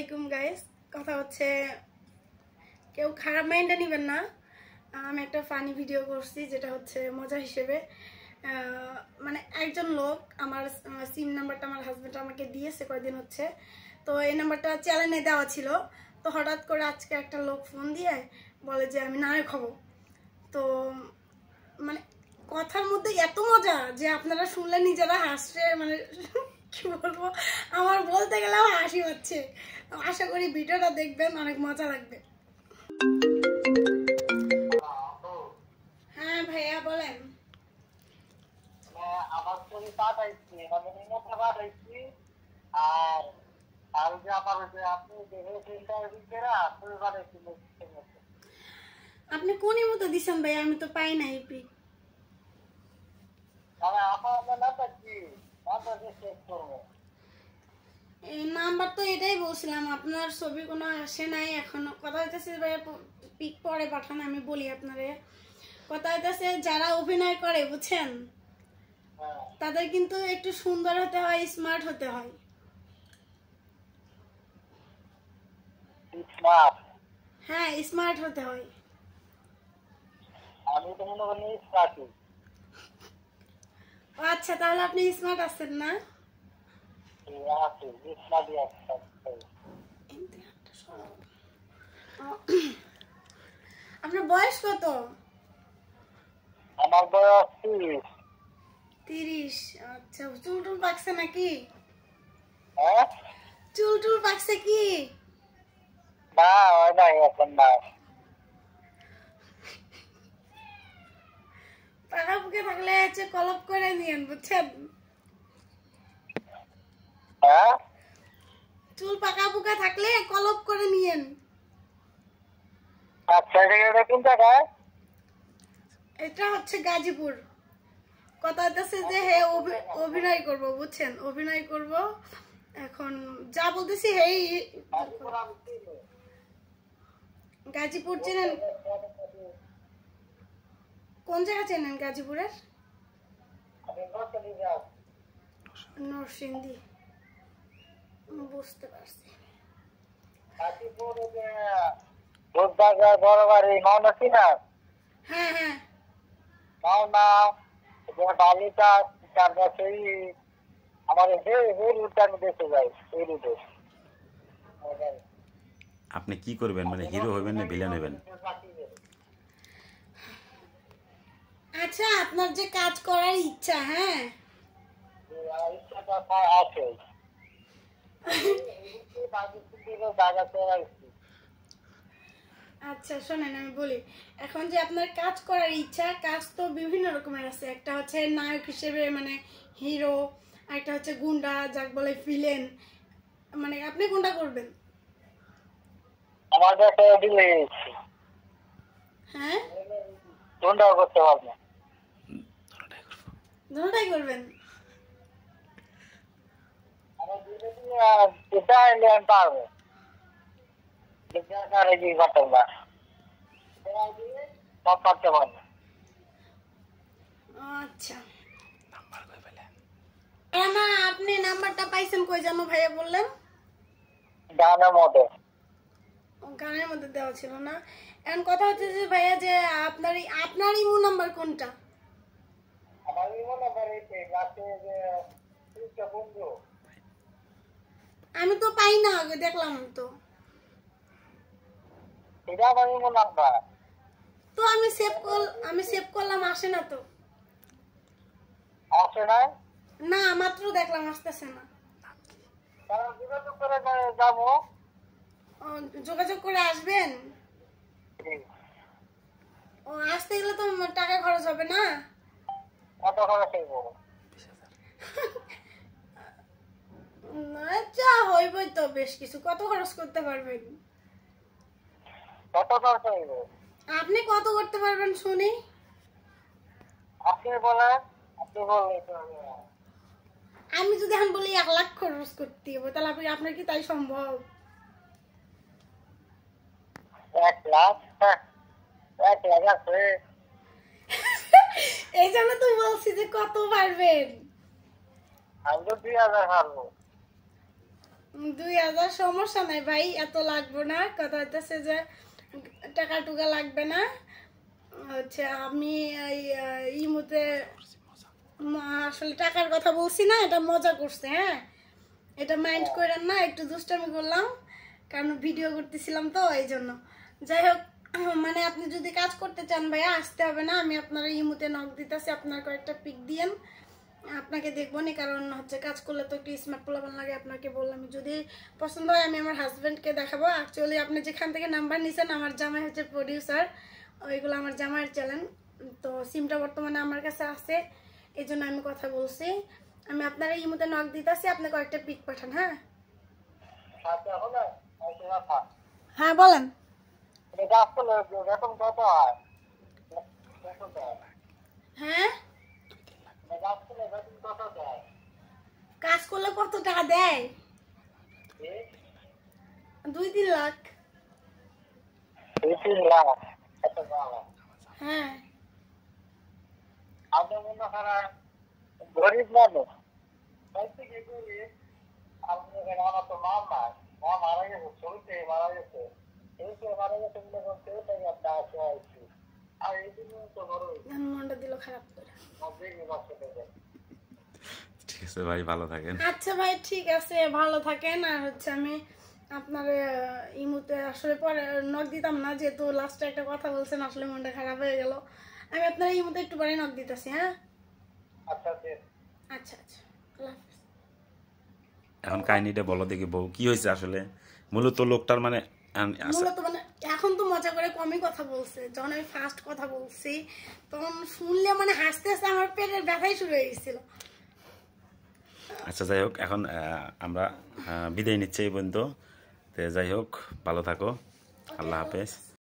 আসসালামাইকুম গাইস কথা হচ্ছে কেউ খারাপ মাইন্ডে নেবেন না আমি একটা ফানি ভিডিও করছি যেটা হচ্ছে মজা হিসেবে মানে একজন লোক আমার সিম নাম্বারটা আমার হাজব্যান্ড আমাকে দিয়েছে কয়েকদিন হচ্ছে তো এই নাম্বারটা চ্যালেঞ্জে দেওয়া ছিল তো হঠাৎ করে আজকে একটা লোক ফোন দিয়ে বলে যে আমি নায়ক হব তো মানে কথার মধ্যে এত মজা যে আপনারা শুনলে নিজেরা হাসছে মানে কি বলবো আমার বলতে গেলে আমার হাসি হচ্ছে আশা করি ভিডিওটা দেখবেন অনেক মজা লাগবে হ্যাঁ ভাইয়া বলেন হ্যাঁ, আর আপনি আপনি কোন মতো দিচ্ছেন ভাই আমি তো পাই নাই পিক নাম্বার তো এটাই বলছিলাম আপনার ছবি কোনো আসে নাই এখনো কথা হইতেছে পিক পরে পাঠান আমি বলি আপনারে কথা হইতেছে যারা অভিনয় করে বুঝছেন তাদের কিন্তু একটু সুন্দর হতে হয় স্মার্ট হতে হয় হ্যাঁ স্মার্ট হতে হয় আমি তো মনে করি স্মার্ট আচ্ছা তাহলে আপনি স্মার্ট আছেন না আপনার বয়স কত আমার বয়স তিরিশ আচ্ছা চুল টুল পাকছে নাকি হ্যাঁ? চুল টুল পাকছে কি না হয় নাই এখন না টাকা থাকলে হচ্ছে কলপ করে নিয়েন বুঝছেন হ্যাঁ? চুল পাকা বুকা থাকলে কলপ করে নিয়েন আচ্ছা এটা কোন জায়গা এটা হচ্ছে গাজীপুর কথা হচ্ছে যে হে অভিনয় করব বুঝছেন অভিনয় করব এখন যা বলতেছি হেই গাজীপুর চেনেন কোন জায়গা চেনেন গাজীপুরের নরসিংদী বুঝতে পারছি মাওনা হ্যাঁ, হ্যাঁ। মাওনা সেই আমাদের রুটটা আমি যাই সেই আপনি কি করবেন মানে হিরো হবেন না ভিলেন হবেন আচ্ছা আপনার যে কাজ করার ইচ্ছা হ্যাঁ আচ্ছা শোনেন আমি বলি এখন যে আপনার কাজ করার ইচ্ছা কাজ তো বিভিন্ন রকমের আছে একটা হচ্ছে নায়ক হিসেবে মানে হিরো একটা হচ্ছে গুন্ডা যাক বলে ফিলেন মানে আপনি গুন্ডা করবেন আমার কাছে হ্যাঁ গুন্ডা করতে পারবেন দুটাই করবেন হ্যাঁ, না আচ্ছা। আপনি নাম্বারটা পাইছেন কই জানো ভাইয়া বললেন গানের মধ্যে গানের মধ্যে দেওয়া ছিল না এখন কথা হচ্ছে যে ভাইয়া যে আপনার আপনার ইমো নাম্বার কোনটা আমি তো পাই না আগে দেখলাম তো তো আমি সেভ কল আমি সেভ করলাম আসে না তো আসে না না মাত্র দেখলাম আসতেছে না যোগাযোগ করে আসবেন ও আসতে গেলে তো টাকা খরচ হবে না না যা তো বেশ কিছু কত খরচ করতে পারবেন কত খরচ হইব আপনি কত করতে পারবেন শুনি আপনি বলেন আপনি বলেন আমি যদি এখন বলি এক লাখ খরচ করতে হবে তাহলে আপনি আপনার কি তাই সম্ভব এক লাখ হ্যাঁ, এক লাখ আছে বলছি যে কত পারবেন আমি তো সমস্যা নাই ভাই এত লাগবে না কথা যে টাকা টুকা লাগবে না হচ্ছে আমি ইমুতে আসলে টাকার কথা বলছি না এটা মজা করছে হ্যাঁ এটা মাইন্ড করেন না একটু দুষ্টামি করলাম কারণ ভিডিও করতেছিলাম তো এই জন্য যাই হোক মানে আপনি যদি কাজ করতে চান ভাইয়া আসতে হবে না আমি আপনার ইমুতে নখ দিতেছি আপনার কয়েকটা পিক দিয়েন আপনাকে দেখবো না কারণ হচ্ছে কাজ করলে তো একটু স্মার্ট পোলাপান লাগে আপনাকে বললাম যদি পছন্দ হয় আমি আমার হাজব্যান্ডকে দেখাবো অ্যাকচুয়ালি আপনি যেখান থেকে নাম্বার নিছেন আমার জামাই হচ্ছে প্রডিউসার ওইগুলো আমার জামাইয়ের চ্যানেল তো সিমটা বর্তমানে আমার কাছে আছে এই জন্য আমি কথা বলছি আমি আপনার ইমুতে নখ দিতেছি আপনি কয়েকটা পিক পাঠান হ্যাঁ হ্যাঁ বলেন এটা আসলে বেতন কত হয় হ্যাঁ কাজ করলে কত টাকা দেয় দুই তিন লাখ দুই তিন লাখ হ্যাঁ আপনি মনে করেন গরিব মানুষ আছে ভাই ভালো থাকেন আচ্ছা ভাই ঠিক আছে ভালো থাকেন আর হচ্ছে আমি আপনার ইমুতে আসলে পরে নক দিতাম না যেহেতু লাস্টে একটা কথা বলছেন আসলে মনটা খারাপ হয়ে গেল আমি আপনার ইমুতে একটু পরে নক দিতেছি হ্যাঁ আচ্ছা আচ্ছা, আচ্ছা, আচ্ছা। এখন কাহিনীটা বলো দেখি বউ কি হয়েছে আসলে মূলত লোকটার মানে আচ্ছা। মূলত মানে এখন তো মজা করে কমই কথা বলছে যখন আমি ফার্স্ট কথা বলছি তখন শুনলে মানে হাসতে হাসতে আমার পেটের ব্যথাই শুরু হয়ে গেছিল আচ্ছা যাই হোক এখন আমরা বিদায় নিচ্ছি এই পর্যন্ত তো যাই হোক ভালো থাকো আল্লাহ হাফেজ